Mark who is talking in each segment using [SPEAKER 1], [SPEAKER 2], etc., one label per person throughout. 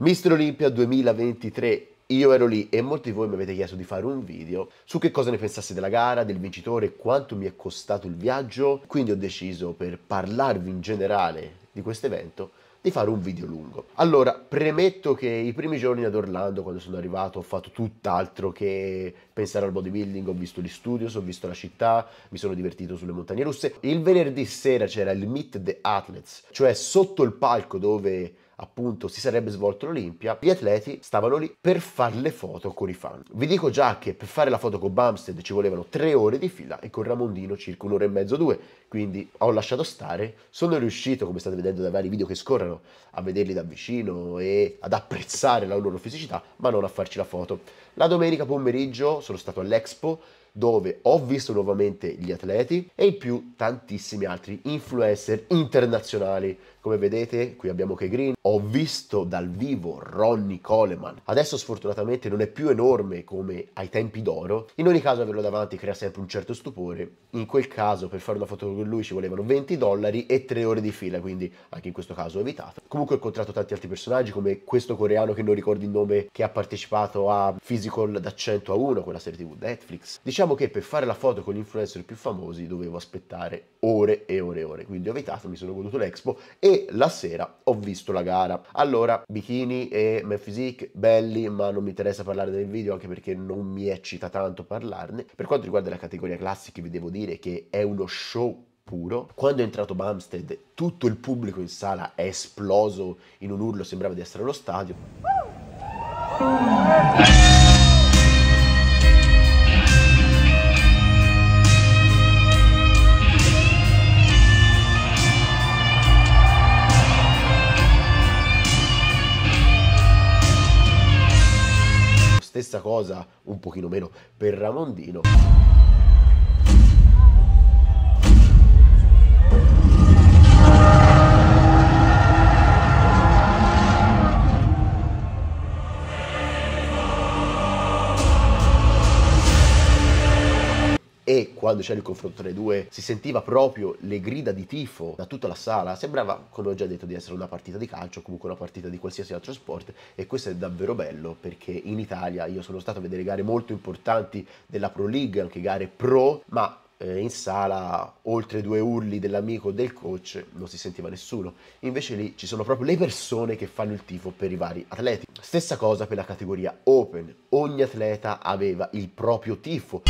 [SPEAKER 1] Mister Olimpia 2023 io ero lì e molti di voi mi avete chiesto di fare un video su che cosa ne pensassi della gara, del vincitore, quanto mi è costato il viaggio, quindi ho deciso per parlarvi in generale di questo evento di fare un video lungo. Allora, premetto che i primi giorni ad Orlando, quando sono arrivato, ho fatto tutt'altro che pensare al bodybuilding, ho visto gli studios, ho visto la città, mi sono divertito sulle montagne russe. Il venerdì sera c'era il Meet the Athletes, cioè sotto il palco dove appunto si sarebbe svolto l'Olimpia, gli atleti stavano lì per fare le foto con i fan. Vi dico già che per fare la foto con Bumstead ci volevano tre ore di fila e con Ramondino circa un'ora e mezzo, due, quindi ho lasciato stare, sono riuscito, come state vedendo dai vari video che scorrono, a vederli da vicino e ad apprezzare la loro fisicità, ma non a farci la foto. La domenica pomeriggio sono stato all'Expo, dove ho visto nuovamente gli atleti e in più tantissimi altri influencer internazionali come vedete qui abbiamo Kay Green, ho visto dal vivo Ronnie Coleman, adesso sfortunatamente non è più enorme come ai tempi d'oro, in ogni caso averlo davanti crea sempre un certo stupore, in quel caso per fare una foto con lui ci volevano 20 dollari e 3 ore di fila, quindi anche in questo caso ho evitato. Comunque ho incontrato tanti altri personaggi come questo coreano che non ricordo il nome che ha partecipato a Physical da 100 a 1, quella serie tv Netflix. Diciamo che per fare la foto con gli influencer più famosi dovevo aspettare ore e ore e ore, quindi ho evitato, mi sono goduto l'Expo e la sera ho visto la gara. Allora, bikini e me physique, belli, ma non mi interessa parlare del video anche perché non mi eccita tanto parlarne. Per quanto riguarda la categoria classiche vi devo dire che è uno show Puro. Quando è entrato Bumstead, tutto il pubblico in sala è esploso in un urlo, sembrava di essere allo stadio. cosa, un pochino meno per Ramondino. e quando c'era il confronto tra i due si sentiva proprio le grida di tifo da tutta la sala, sembrava, come ho già detto, di essere una partita di calcio, comunque una partita di qualsiasi altro sport e questo è davvero bello perché in Italia io sono stato a vedere gare molto importanti della Pro League, anche gare pro, ma eh, in sala oltre due urli dell'amico del coach non si sentiva nessuno invece lì ci sono proprio le persone che fanno il tifo per i vari atleti stessa cosa per la categoria open ogni atleta aveva il proprio tifo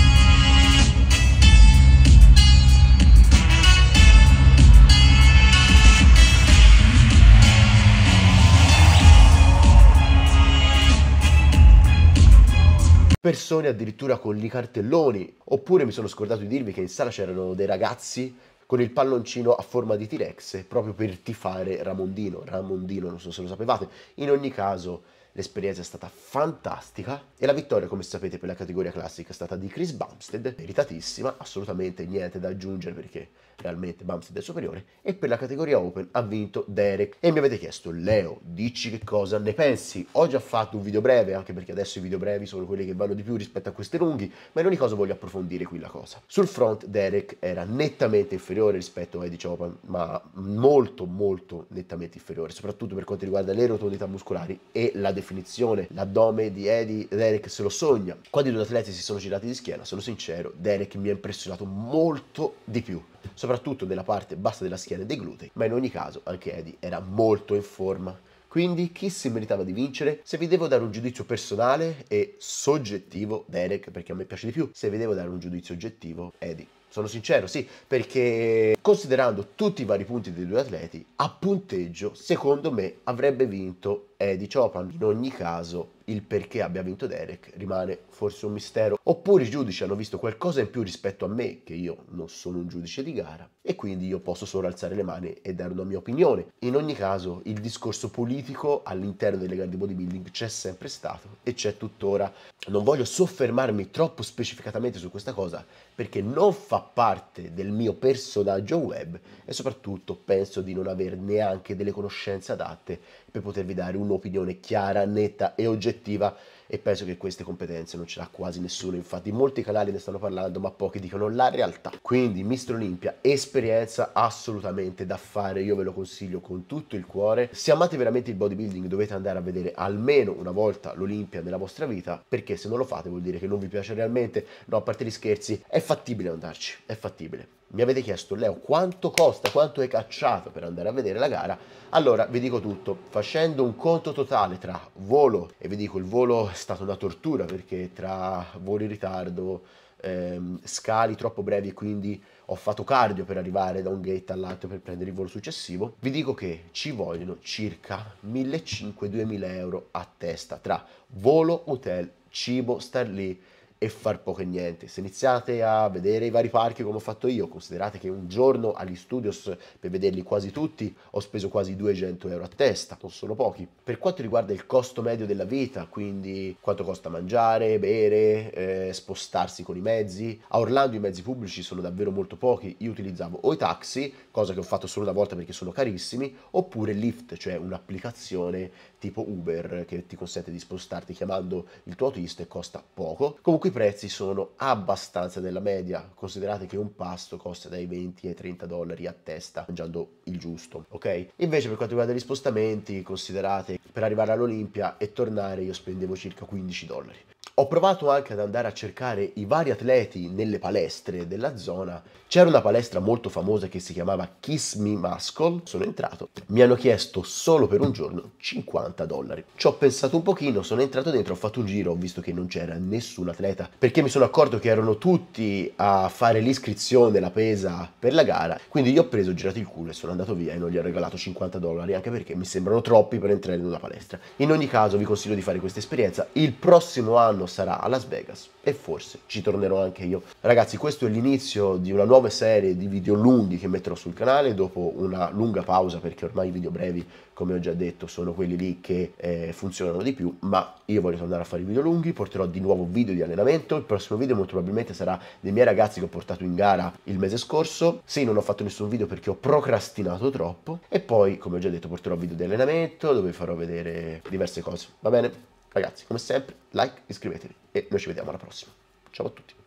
[SPEAKER 1] persone addirittura con i cartelloni. Oppure mi sono scordato di dirvi che in sala c'erano dei ragazzi con il palloncino a forma di T-Rex proprio per tifare Ramondino. Ramondino, non so se lo sapevate. In ogni caso, L'esperienza è stata fantastica e la vittoria, come sapete, per la categoria classica è stata di Chris Bumstead, meritatissima, assolutamente niente da aggiungere perché realmente Bumstead è superiore, e per la categoria Open ha vinto Derek. E mi avete chiesto, Leo, dici che cosa ne pensi? Ho già fatto un video breve, anche perché adesso i video brevi sono quelli che vanno di più rispetto a questi lunghi, ma in ogni caso voglio approfondire qui la cosa. Sul front Derek era nettamente inferiore rispetto a Eddie Chopin, ma molto molto nettamente inferiore, soprattutto per quanto riguarda le rotondità muscolari e la definizione definizione l'addome di Eddie Derek se lo sogna. Quando i due atleti si sono girati di schiena, sono sincero, Derek mi ha impressionato molto di più soprattutto nella parte bassa della schiena e dei glutei, ma in ogni caso anche Eddie era molto in forma. Quindi chi si meritava di vincere? Se vi devo dare un giudizio personale e soggettivo, Derek, perché a me piace di più, se vi devo dare un giudizio oggettivo, Eddie. Sono sincero, sì, perché considerando tutti i vari punti dei due atleti, a punteggio, secondo me avrebbe vinto eh, di Chopin. In ogni caso, il perché abbia vinto Derek rimane forse un mistero. Oppure i giudici hanno visto qualcosa in più rispetto a me, che io non sono un giudice di gara, e quindi io posso solo alzare le mani e dare una mia opinione. In ogni caso, il discorso politico all'interno delle gare di bodybuilding c'è sempre stato e c'è tuttora. Non voglio soffermarmi troppo specificatamente su questa cosa perché non fa parte del mio personaggio web e soprattutto penso di non avere neanche delle conoscenze adatte per potervi dare un un'opinione chiara, netta e oggettiva e penso che queste competenze non ce l'ha quasi nessuno, infatti molti canali ne stanno parlando ma pochi dicono la realtà. Quindi Mister Olimpia, esperienza assolutamente da fare, io ve lo consiglio con tutto il cuore. Se amate veramente il bodybuilding dovete andare a vedere almeno una volta l'Olimpia nella vostra vita, perché se non lo fate vuol dire che non vi piace realmente, no a parte gli scherzi, è fattibile andarci, è fattibile mi avete chiesto, Leo, quanto costa, quanto hai cacciato per andare a vedere la gara? Allora vi dico tutto, facendo un conto totale tra volo, e vi dico il volo è stata una tortura perché tra voli in ritardo, ehm, scali troppo brevi, quindi ho fatto cardio per arrivare da un gate all'altro per prendere il volo successivo, vi dico che ci vogliono circa 1.500-2.000 euro a testa tra volo, hotel, cibo, star lì, e far poco e niente. Se iniziate a vedere i vari parchi come ho fatto io, considerate che un giorno agli studios per vederli quasi tutti ho speso quasi 200 euro a testa, non sono pochi. Per quanto riguarda il costo medio della vita, quindi quanto costa mangiare, bere, eh, spostarsi con i mezzi, a Orlando i mezzi pubblici sono davvero molto pochi, io utilizzavo o i taxi, cosa che ho fatto solo una volta perché sono carissimi, oppure Lyft, cioè un'applicazione tipo Uber che ti consente di spostarti chiamando il tuo autista e costa poco. Comunque i prezzi sono abbastanza della media, considerate che un pasto costa dai 20 ai 30 dollari a testa, mangiando il giusto, ok? Invece per quanto riguarda gli spostamenti, considerate per arrivare all'Olimpia e tornare io spendevo circa 15 dollari. Ho provato anche ad andare a cercare i vari atleti nelle palestre della zona. C'era una palestra molto famosa che si chiamava Kiss Me Muscle. Sono entrato, mi hanno chiesto solo per un giorno 50 dollari. Ci ho pensato un pochino, sono entrato dentro, ho fatto un giro, ho visto che non c'era nessun atleta perché mi sono accorto che erano tutti a fare l'iscrizione, la pesa per la gara. Quindi io ho preso, girato il culo e sono andato via e non gli ho regalato 50 dollari anche perché mi sembrano troppi per entrare in una palestra. In ogni caso vi consiglio di fare questa esperienza. Il prossimo anno sarà a Las Vegas e forse ci tornerò anche io. Ragazzi, questo è l'inizio di una nuova serie di video lunghi che metterò sul canale dopo una lunga pausa perché ormai i video brevi, come ho già detto, sono quelli lì che eh, funzionano di più, ma io voglio tornare a fare i video lunghi, porterò di nuovo video di allenamento, il prossimo video molto probabilmente sarà dei miei ragazzi che ho portato in gara il mese scorso. Sì, non ho fatto nessun video perché ho procrastinato troppo e poi, come ho già detto, porterò video di allenamento dove farò vedere diverse cose. Va bene? Ragazzi, come sempre, like, iscrivetevi e noi ci vediamo alla prossima. Ciao a tutti.